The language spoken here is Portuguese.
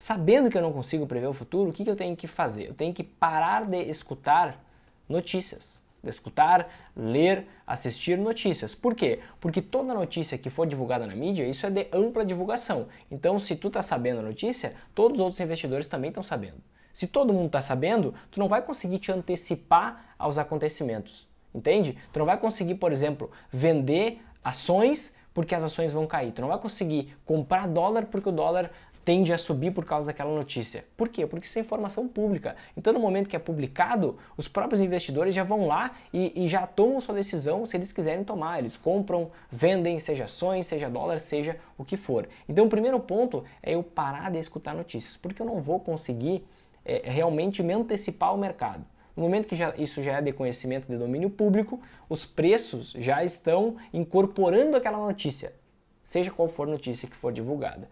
Sabendo que eu não consigo prever o futuro, o que, que eu tenho que fazer? Eu tenho que parar de escutar notícias, de escutar, ler, assistir notícias. Por quê? Porque toda notícia que for divulgada na mídia, isso é de ampla divulgação. Então, se tu está sabendo a notícia, todos os outros investidores também estão sabendo. Se todo mundo está sabendo, tu não vai conseguir te antecipar aos acontecimentos, entende? Tu não vai conseguir, por exemplo, vender ações porque as ações vão cair. Tu não vai conseguir comprar dólar porque o dólar tende a subir por causa daquela notícia. Por quê? Porque isso é informação pública. Então, no momento que é publicado, os próprios investidores já vão lá e, e já tomam sua decisão se eles quiserem tomar. Eles compram, vendem, seja ações, seja dólar, seja o que for. Então, o primeiro ponto é eu parar de escutar notícias, porque eu não vou conseguir é, realmente me antecipar ao mercado. No momento que já, isso já é de conhecimento de domínio público, os preços já estão incorporando aquela notícia, seja qual for notícia que for divulgada.